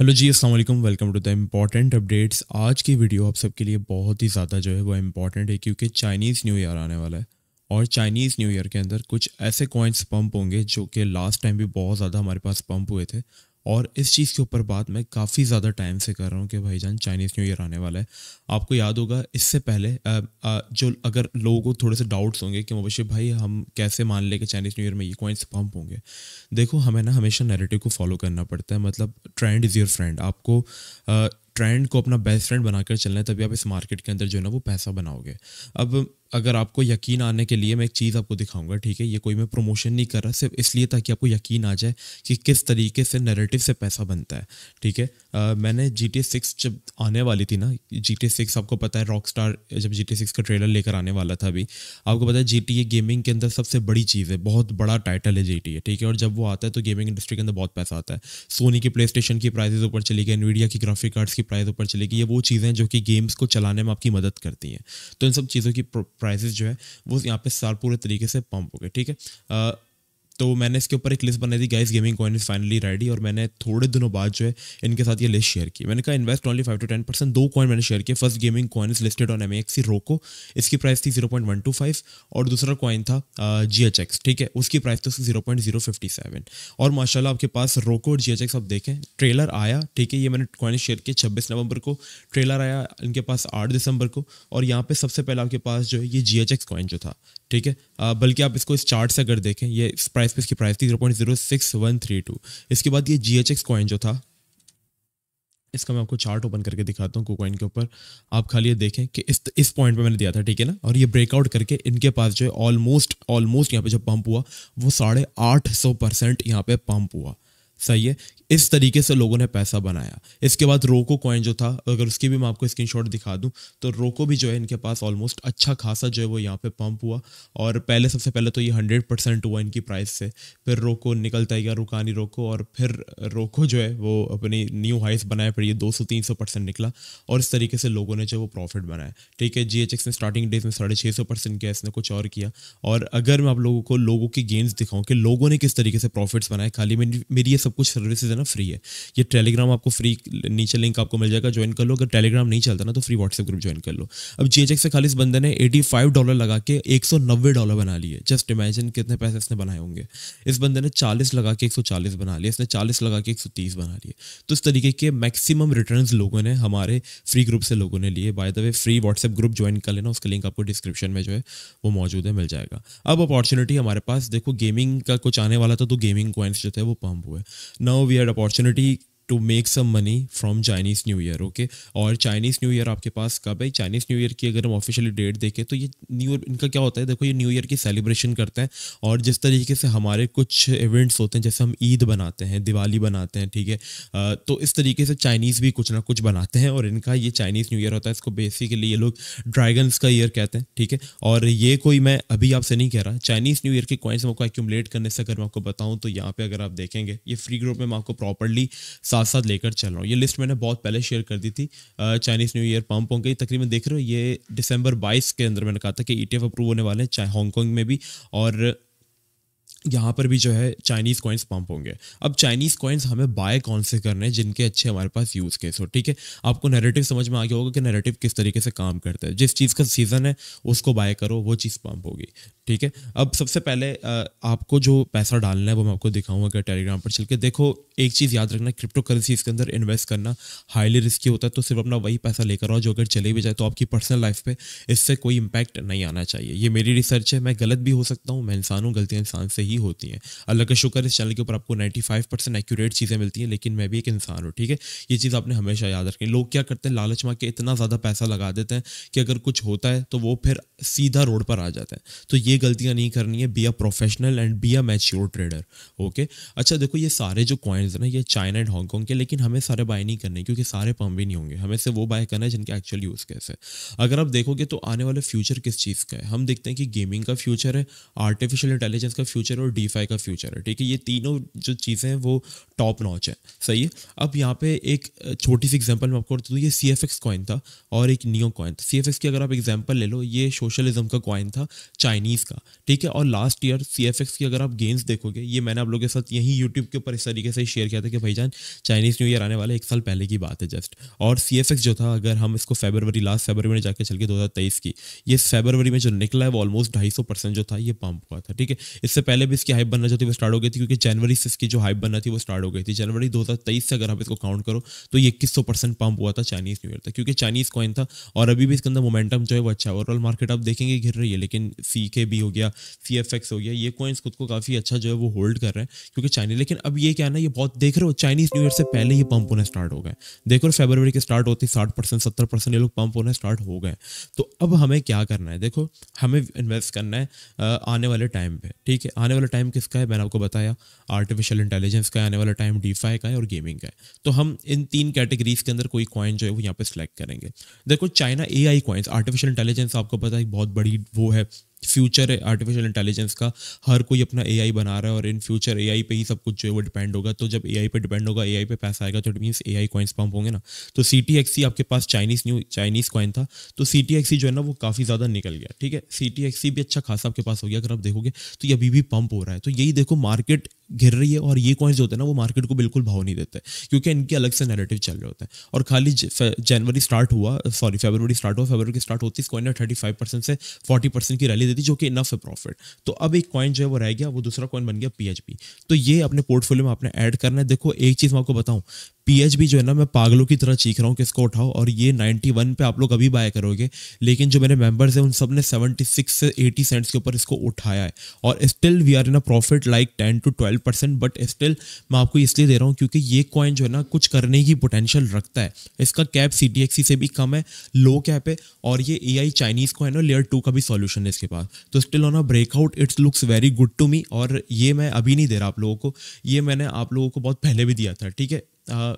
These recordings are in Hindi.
हेलो जी अस्सलाम वालेकुम welcome to the important updates आज की वीडियो आप सबके लिए बहुत ही ज़्यादा जो है वो इम्पॉर्टेंट है क्योंकि चाइनीज़ न्यू ईयर आने वाला है और चाइनीज़ न्यू ईयर के अंदर कुछ ऐसे कॉइन्स पंप होंगे जो कि लास्ट टाइम भी बहुत ज़्यादा हमारे पास पंप हुए थे और इस चीज़ के ऊपर बात मैं काफ़ी ज़्यादा टाइम से कर रहा हूँ कि भाई जान चाइनीज़ न्यू ईयर आने वाला है आपको याद होगा इससे पहले आ, आ, जो अगर लोगों को थोड़े से डाउट्स होंगे कि मुबशिर भाई हम कैसे मान लें कि चाइनीज़ न्यू ईयर में ये कॉइन्स पम्प होंगे देखो हमें ना हमेशा नेरेटिव को फॉलो करना पड़ता है मतलब ट्रेंड इज़ योर फ्रेंड आपको आ, ट्रेंड को अपना बेस्ट फ्रेंड बनाकर चलना है तभी आप इस मार्केट के अंदर जो है ना वो पैसा बनाओगे अब अगर आपको यकीन आने के लिए मैं एक चीज़ आपको दिखाऊंगा ठीक है ये कोई मैं प्रमोशन नहीं कर रहा सिर्फ इसलिए ताकि आपको यकीन आ जाए कि किस तरीके से नरेटिव से पैसा बनता है ठीक है मैंने जी टी सिक्स जब आने वाली थी ना जी टी सिक्स आपको पता है रॉक स्टार जब जी टी सिक्स का ट्रेलर लेकर आने वाला था अभी आपको पता है जी टी ए गेमिंग के अंदर सबसे बड़ी चीज़ है बहुत बड़ा टाइटल है जी टी ए ठीक है और जब वो आता है तो गेमिंग इंडस्ट्री के अंदर बहुत पैसा आता है सोनी की प्ले स्टेशन की प्राइजेज ऊपर चली गई एनवीडिया की ग्राफिक कार्ड्स की प्राइस ऊपर चली गई ये वो चीज़ें जो कि गेम्स को चलाने में आपकी मदद करती हैं तो इन सब चीज़ों की प्राइजेज जो है वो यहाँ पे साल पूरे तरीके से पंप हो गए ठीक है तो मैंने इसके ऊपर एक लिस्ट बनाई थी guys gaming coin is finally ready और मैंने थोड़े दिनों बाद जो है इनके साथ ये लिस्ट शेयर की मैंने कहा invest only five to ten percent दो कॉइन मैंने शेयर किया first gaming coin is listed on MEXC रोको इसकी प्राइस थी zero point one two five और दूसरा कॉइन था जी एच एक्स ठीक है उसकी प्राइस थी zero point zero fifty seven और माशाला आपके पास रोको और जी एच एक्स आप देखें ट्रेलर आया ठीक है ये मैंने कॉइन शेयर किया छब्बीस नवंबर को ट्रेलर आया इनके पास आठ दिसंबर को और यहाँ पर सबसे पहले आपके पास जो है ये जी एच एक्स कॉइन जो था ठीक है बल्कि आप इसको इस चार्ट से अगर देखें ये प्राइस प्राइस पे इसकी प्राइस थी zero point zero six one three two इसके बाद ये जी एच एक्स कॉइन जो था इसका मैं आपको चार्ट ओपन करके दिखाता हूँ कोकॉइन के ऊपर आप खाली ये देखें कि इस इस पॉइंट पे मैंने दिया था ठीक है ना और ये ब्रेकआउट करके इनके पास जो है ऑलमोस्ट ऑलमोस्ट यहाँ पे जब पंप हुआ वो साढ़े आठ सौ परसेंट यहाँ पे पंप हुआ सही है इस तरीके से लोगों ने पैसा बनाया इसके बाद रोको कॉइन जो था अगर उसकी भी मैं आपको स्क्रीनशॉट दिखा दूं तो रोको भी जो है इनके पास ऑलमोस्ट अच्छा खासा जो है वो यहाँ पे पंप हुआ और पहले सबसे पहले तो ये हंड्रेड परसेंट हुआ इनकी प्राइस से फिर रोको निकलता गया रुकानी रोको और फिर रोको जो है वो अपनी न्यू हाइस बनाए फिर ये दो सौ तीन सौ परसेंट निकला और इस तरीके से लोगों ने जो है वो प्रॉफिट बनाया ठीक है जी एच एक्स ने स्टार्टिंग डेज में साढ़े छः सौ परसेंट किया इसने कुछ और किया और अगर मैं आप लोगों को लोगों की गेंस दिखाऊँ कि लोगों ने किस तरीके से प्रॉफिट्स बनाए खाली मेरी ये सब सब कुछ सर्विस है ना फ्री है ये टेलीग्राम आपको फ्री नीचे लिंक आपको मिल जाएगा ज्वाइन कर लो अगर टेलीग्राम नहीं चलता ना तो फ्री व्हाट्सएप ग्रुप ज्वाइन कर लो अब जे से खाली इस बंदे ने एटी फाइव डॉलर लगा के एक सौ नब्बे डॉलर बना लिए जस्ट इमेजिन कितने पैसे इसने बनाए होंगे इस बंदे ने चालीस लगा के एक सौ चालीस बना लिए इसने चालीस लगा के एक सौ तीस बना लिए तो इस तरीके के मैक्सिमम रिटर्न लोगों ने हमारे फ्री ग्रुप से लोगों ने लिए by the way free WhatsApp group join कर लेना उसका लिंक आपको डिस्क्रिप्शन में जो है वो मौजूद है मिल जाएगा अब अपॉर्चुनिटी हमारे पास देखो गेमिंग का कुछ आने वाला था तो गेमिंग कॉइन्स जो थे वो पंप हुए now we had opportunity to make some money from Chinese New Year okay और चाइनीज़ न्यू ईयर आपके पास कब है चाइनीज़ न्यू ईयर की अगर हम ऑफिशियली डेट देखें तो ये न्यू ईयर इनका क्या होता है देखो ये न्यू ईयर की सेलिब्रेशन करते हैं और जिस तरीके से हमारे कुछ इवेंट्स होते हैं जैसे हम ईद बनाते हैं दिवाली बनाते हैं ठीक है तो इस तरीके से चाइनीज़ भी कुछ ना कुछ बनाते हैं और इनका ये चाइनीज़ न्यू ईयर होता है इसको बेसिकली ये लोग ड्रैगन्स का ईयर कहते हैं ठीक है और ये कोई मैं अभी आपसे नहीं कह रहा चाइनीज़ न्यू ईयर के कॉइन्स हमको एक्यूमलेट करने से अगर मैं आपको बताऊँ तो यहाँ पर अगर आप देखेंगे ये फ्री ग्रुप में मैं आपको प्रॉपरली साथ साथ साथ लेकर चल रहा हूँ ये लिस्ट मैंने बहुत पहले शेयर कर दी थी चाइनीज़ न्यू ईयर पम्प होंगे तकरीबन देख रहे हो ये दिसंबर 22 के अंदर मैंने कहा था कि ई e अप्रूव होने वाले हैं चाहे हांगकॉन्ग में भी और यहाँ पर भी जो है चाइनीज़ कॉइन्स पंप होंगे अब चाइनीज़ कॉइन्स हमें बाय कौन से करने हैं जिनके अच्छे हमारे पास यूज़ केस हो ठीक है आपको नैरेटिव समझ में आ गया होगा कि नैरेटिव किस तरीके से काम करता है जिस चीज़ का सीज़न है उसको बाय करो वो चीज़ पंप होगी ठीक है अब सबसे पहले आपको जो पैसा डालना है वो मैं आपको दिखाऊंगा अगर टेलीग्राम पर चल के देखो एक चीज़ याद रखना क्रिप्टो करेंसी इसके अंदर इन्वेस्ट करना हाईली रिस्की होता है तो सिर्फ अपना वही पैसा लेकर आओ जो अगर चले भी जाए तो आपकी पर्सनल लाइफ पर इससे कोई इम्पैक्ट नहीं आना चाहिए ये मेरी रिसर्च है मैं गलत भी हो सकता हूँ मैं इंसान हूँ गलतियाँ इंसान से ही ही होती हैं अल्लाह का शुक्र इस चैनल के ऊपर आपको नाइन्टी फाइव परसेंट एक्यूरेट चीज़ें मिलती हैं लेकिन मैं भी एक इंसान हूँ ठीक है ये चीज़ आपने हमेशा याद रखनी लोग क्या करते हैं लालच मार के इतना ज़्यादा पैसा लगा देते हैं कि अगर कुछ होता है तो वो फिर सीधा रोड पर आ जाता है तो ये गलतियाँ नहीं करनी है be a professional and be a mature trader okay अच्छा देखो ये सारे जो कॉइन्स हैं ना ये चाइना एंड हांगकॉन्ग के लेकिन हमें सारे बाय नहीं करने क्योंकि सारे पम भी नहीं होंगे हमें से वो बाय करना है जिनके एक्चुअल यूज़ केस है अगर आप देखोगे तो आने वाले फ्यूचर किस चीज़ का है हम देखते हैं कि गेमिंग का फ्यूचर है आर्टिफिशियल इंटेलिजेंस का फ्यूचर फ्यूचर और डी का फ्यूचर है ठीक है ये तीनों जो चीज़ें हैं वो टॉप नॉच है सही है अब यहाँ पे एक छोटी सी एग्जांपल मैं आपको बता दूँ ये सी एफ कॉइन था और एक नियो कॉइन था सी एफ की अगर आप एग्जांपल ले लो ये सोशलिज्म का कॉइन था चाइनीज़ का ठीक है और लास्ट ईयर सी एफ की अगर आप गेंस देखोगे ये मैंने आप लोगों के साथ यहीं यूट्यूब के ऊपर इस तरीके से शेयर किया था कि भाई जान चाइनीज़ न्यू ईयर आने वाला एक साल पहले की बात है जस्ट और सी जो था अगर हम इसको फेबरवरी लास्ट फेबरवरी में जाकर चल के दो की ये फेबरवरी में जो निकला है वो ऑलमोस्ट ढाई जो था ये पंप हुआ था ठीक है इससे पहले जब इसकी हाइप बनना चाहती है वो स्टार्ट हो गई थी क्योंकि जनवरी से इसकी जो हाइप बनना थी वो स्टार्ट हो गई थी जनवरी दो से अगर आप इसको काउंट करो तो ये इक्कीस परसेंट पंप हुआ था चाइनीज न्यू ईयर था क्योंकि चाइनीज कॉइन था और अभी भी इसके अंदर मोमेंटम जो है वो अच्छा है ओवरऑल मार्केट आप देखेंगे घिर रही है लेकिन सी के भी हो गया सी एफ एक्स हो गया ये कॉइन्स खुद को काफ़ी अच्छा जो है वो होल्ड कर रहे हैं क्योंकि चाइनीज लेकिन अब ये क्या ना ये बहुत देख रहे हो चाइनीज न्यू ईयर से पहले ही पंप होना स्टार्ट हो गए देखो फेबरवरी के स्टार्ट होती साठ परसेंट सत्तर परसेंट ये लोग पंप होना स्टार्ट हो गए तो अब हमें क्या करना है देखो हमें इन्वेस्ट करना है आने वाले टाइम पे ठीक है आने वाला टाइम किसका है मैंने आपको बताया आर्टिफिशियल इंटेलिजेंस का आने वाला टाइम डीफाई का है और गेमिंग का है तो हम इन तीन कैटेगरीज के अंदर कोई कॉइन जो है वो यहाँ पे सिलेक्ट करेंगे देखो China A I artificial intelligence आपको पता है बहुत बड़ी वो है फ्यूचर है आर्टिफिशियल इंटेलिजेंस का हर कोई अपना एआई बना रहा है और इन फ्यूचर एआई पे ही सब कुछ जो है वो डिपेंड होगा तो जब एआई पे डिपेंड होगा एआई पे पैसा आएगा तो it means AI coins pump होंगे ना तो सी टी एक्स आपके पास चाइनीज न्यू चाइनीज कॉइन था तो सी टी एक्स जो है ना वो काफ़ी ज़्यादा निकल गया ठीक है सी टी एक्स भी अच्छा खासा आपके पास हो गया अगर आप देखोगे तो ये अभी भी पंप हो रहा है तो यही देखो मार्केट घिर रही है और ये कॉइन्स जो होते हैं ना वो मार्केट को बिल्कुल भाव नहीं देते क्योंकि इनके अलग से नैरेटिव चल रहे होते हैं और खाली जनवरी स्टार्ट हुआ सॉरी फेबरवरी स्टार्ट हुआ फेबरवरी की स्टार्ट होती इस कॉइन ने थर्टी फाइव परसेंट से फोर्टी परसेंट की रैली देती जो कि इनफ है प्रॉफिट तो अब एक कॉइन जो है वो रह गया वो दूसरा कॉइन बन गया पी तो ये अपने पोर्टफोलियो में आपने ऐड करना है देखो एक चीज़ मैं आपको बताऊँ पीएचबी जो है ना मैं पागलों की तरह चीख रहा हूँ कि इसको उठाओ और ये 91 पे आप लोग अभी बाय करोगे लेकिन जो मेरे मेंबर्स हैं उन सब ने 76 से 80 सेंट्स के ऊपर इसको उठाया है और still we are in a profit like 10 to 12 percent but still मैं आपको इसलिए दे रहा हूँ क्योंकि ये कॉइन जो है ना कुछ करने की पोटेंशियल रखता है इसका कैप सी से भी कम है लो कैप है और ये ए आई चाइनीज़ कॉइन और लेयर टू का भी सोल्यूशन है इसके पास तो still on a breakout it's looks very good to me और ये मैं अभी नहीं दे रहा आप लोगों को ये मैंने आप लोगों को बहुत पहले भी दिया था ठीक है Uh,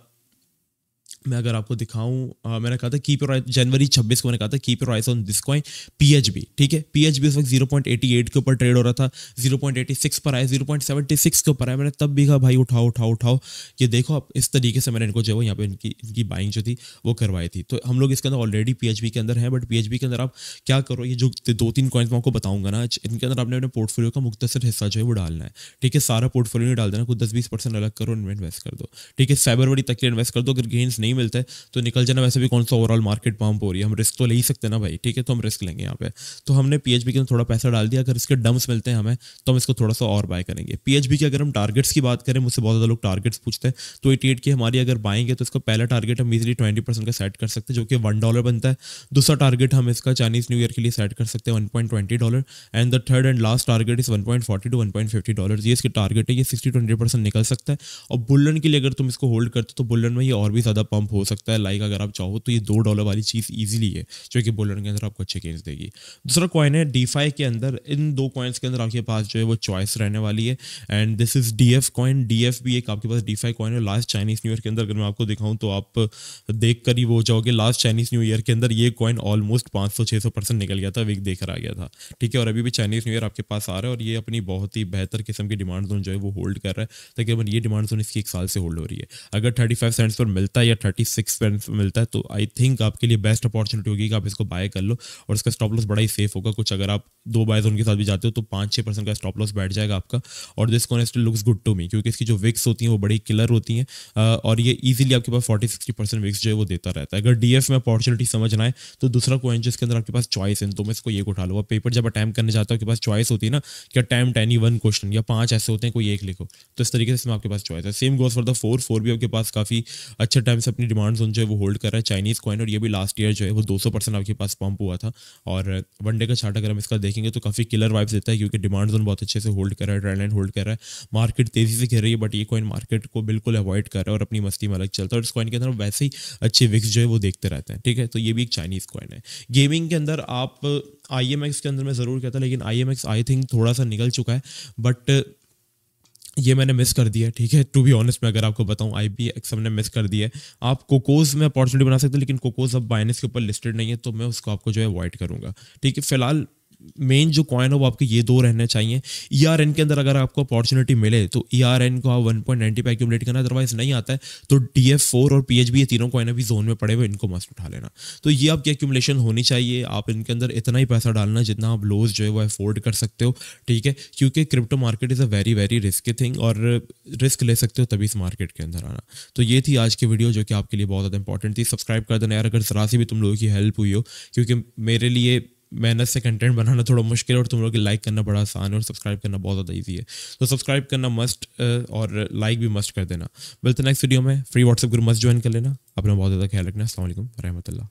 मैं अगर आपको दिखाऊं मैंने कहा था कीप योर जनवरी 26 को मैंने कहा था keep your eyes on this coin PHB ठीक है पीएचबी उस वक्त 0.88 के ऊपर ट्रेड हो रहा था 0.86 पर आया 0.76 के ऊपर आया मैंने तब भी कहा भाई उठाओ उठाओ उठाओ ये देखो आप इस तरीके से मैंने इनको जो है यहाँ पे इनकी इनकी बाइंग जो थी वो करवाई थी तो हम लोग इसके अंदर ऑलरेडी पी के अंदर है बट पी के अंदर आप क्या करो ये जो दो तीन कॉइन्स मैं आपको बताऊंगा ना इनके अंदर आपने अपने पोर्टफोलियो का मुख्तर हिस्सा जो है वो डालना है ठीक है सारा पोर्टफोलियो डाल देना कुछ दस बीस परसेंट अलग करो इन्वेस्ट कर दो ठीक है फेबरवरी तक के इन्वेस्ट कर दो अगर गेंस नहीं नहीं मिलते हैं तो निकल जाना वैसे भी कौन सा ओवरऑल मार्केट पंप हो रही है हम रिस्क तो ले ही सकते हैं ना भाई ठीक है तो हम रिस्क लेंगे यहाँ पे तो हमने पी के अंदर थोड़ा पैसा डाल दिया अगर इसके डम्स मिलते हैं हमें तो हम इसको थोड़ा सा और बाय करेंगे पी के अगर हम टारगेट्स की बात करें मुझसे बहुत ज़्यादा लोग टारगेट्स पूछते हैं तो एटी की हमारी अगर बाएंगे तो इसका पहला टारगेट हम इजिली ट्वेंटी का सेट कर सकते हैं जो कि वन डॉलर बनता है दूसरा टारगेट हम इसका चाइनीज़ न्यू ईयर के लिए सेट कर सकते हैं one point twenty dollar and the third and last target is one point forty to one point fifty dollar ये इसके टारगेट है ये सिक्सटी ट्वेंटी परसेंट निकल सकता है और बुलन के लिए अगर तुम इसको होल्ड करते हो तो बुलन में ये और भी ज़्यादा पम्प पंप हो सकता है लाइक अगर आप चाहो तो ये दो डॉलर वाली चीज़ ईजिली है जो कि बोलर के अंदर आपको अच्छे गेंस देगी दूसरा कॉइन है डी के अंदर इन दो कॉइन्स के अंदर आपके पास जो है वो चॉइस रहने वाली है and this is D F coin D F भी एक आपके पास डी फाई कॉइन है लास्ट चाइनीज न्यू ईयर के अंदर अगर मैं आपको दिखाऊँ तो आप देख कर ही वो जाओगे लास्ट चाइनीज न्यू ईयर के अंदर ये कॉइन ऑलमोस्ट पाँच सौ छः सौ परसेंट निकल गया था वीक देख कर आ गया था ठीक है और अभी भी चाइनीज न्यू ईयर आपके पास आ रहा है और ये अपनी बहुत ही बेहतर किस्म की डिमांड जोन जो है वो होल्ड कर रहा है तकरीबन ये डिमांड जोन इसकी एक साल से होल्ड हो रही है अगर थर्टी फाइव सेंट्स पर मिलता है या थर्टी सिक्स पे मिलता है तो आई थिंक आपके लिए बेस्ट अपॉर्चुनिटी होगी कि आप इसको बाय कर लो और इसका स्टॉप लॉस बड़ा ही सेफ होगा कुछ अगर आप दो बाय जोन के साथ भी जाते हो तो पाँच छः परसेंट का स्टॉप लॉस बैठ जाएगा आपका और this coin still looks good to me क्योंकि इसकी जो विक्स होती हैं वो बड़ी किलर होती हैं और ये ईजिली आपके पास फोर्टी सिक्सटी परसेंट विक्स जो है वो देता रहता है अगर डी एफ में अपॉर्चुनिटी समझ ना आए तो दूसरा कॉइन जिसके अंदर आपके पास चॉइस है तो मैं इसको ये उठा लूँगा पेपर जब अटैम्प करने जाता हूँ आपके पास चॉइस होती है ना कि अटैम्प एनी वन क्वेश्चन या पाँच ऐसे होते हैं कोई एक लिखो तो इस तरीके से इसमें आपके पास चॉइस है same goes for the four four भी आपके पास काफ़ी अच्छे टाइम से अपने अपनी डिमांड जो है वो होल्ड कर रहा है चाइनीज़ कॉइन और ये भी लास्ट ईयर जो है वो 200 परसेंट आपके पास पंप हुआ था और वनडे का चार्ट अगर हम इसका देखेंगे तो काफ़ी किलर वाइब्स देता है क्योंकि डिमांड जोन बहुत अच्छे से होल्ड कर रहा है ट्रेड लाइन होल्ड कर रहा है मार्केट तेज़ी से घिर रही है बट ये कॉइन मार्केट को बिल्कुल अवॉइड कर रहा है और अपनी मस्ती में अलग चलता है और इस कॉइन के अंदर वैसे ही अच्छे विक्स जो है वो देखते रहते हैं ठीक है तो ये भी एक चाइनीज़ कॉइन है गेमिंग के अंदर आप आई के अंदर मैं ज़रूर कहता लेकिन आई आई थिंक थोड़ा सा निकल चुका है बट ये मैंने मिस कर दिया ठीक है टू बी ऑनेस्ट मैं अगर आपको बताऊं आई पी एक्स हमने मिस कर दिया आप कोकोज में अपॉर्चुनिटी बना सकते हैं लेकिन कोकोज अब बाइनेस के ऊपर लिस्टेड नहीं है तो मैं उसको आपको जो है अवॉइड करूंगा ठीक है फिलहाल मेन जो कॉइन है वो आपके ये दो रहने चाहिए ई आर एन के अंदर अगर आपको अपॉर्चुनिटी मिले तो ई आर एन को आप वन पॉइंट नाइनटी पे एक्यूमलेट करना अदरवाइज नहीं आता है तो डी एफ फोर और पी एच बी ये तीनों कॉइन अभी जोन में पड़े हुए इनको मस्त उठा लेना तो ये आपकी एक्यूमलेशन होनी चाहिए आप इनके अंदर इतना ही पैसा डालना जितना आप लोज जो है वो अफोर्ड कर सकते हो ठीक है क्योंकि crypto market is a very very risky thing और रिस्क ले सकते हो तभी इस मार्केट के अंदर आना तो ये थी आज की वीडियो जो कि आपके लिए बहुत ज़्यादा इंपॉर्टेंट थी सब्सक्राइब कर देना यार अगर ज़रा सी भी तुम लोगों की हेल्प हुई हो क्योंकि मेरे लिए मेहनत से कंटेंट बनाना थोड़ा मुश्किल और तुम लोग लाइक करना बड़ा आसान है और सब्सक्राइब करना बहुत ज़्यादा ईजी है तो सब्सक्राइब करना मस्ट और लाइक भी मस्ट कर देना बिल्कुल नेक्स्ट वीडियो में free WhatsApp group must join कर लेना अपना बहुत ज़्यादा ख्याल रखना असल वरहमल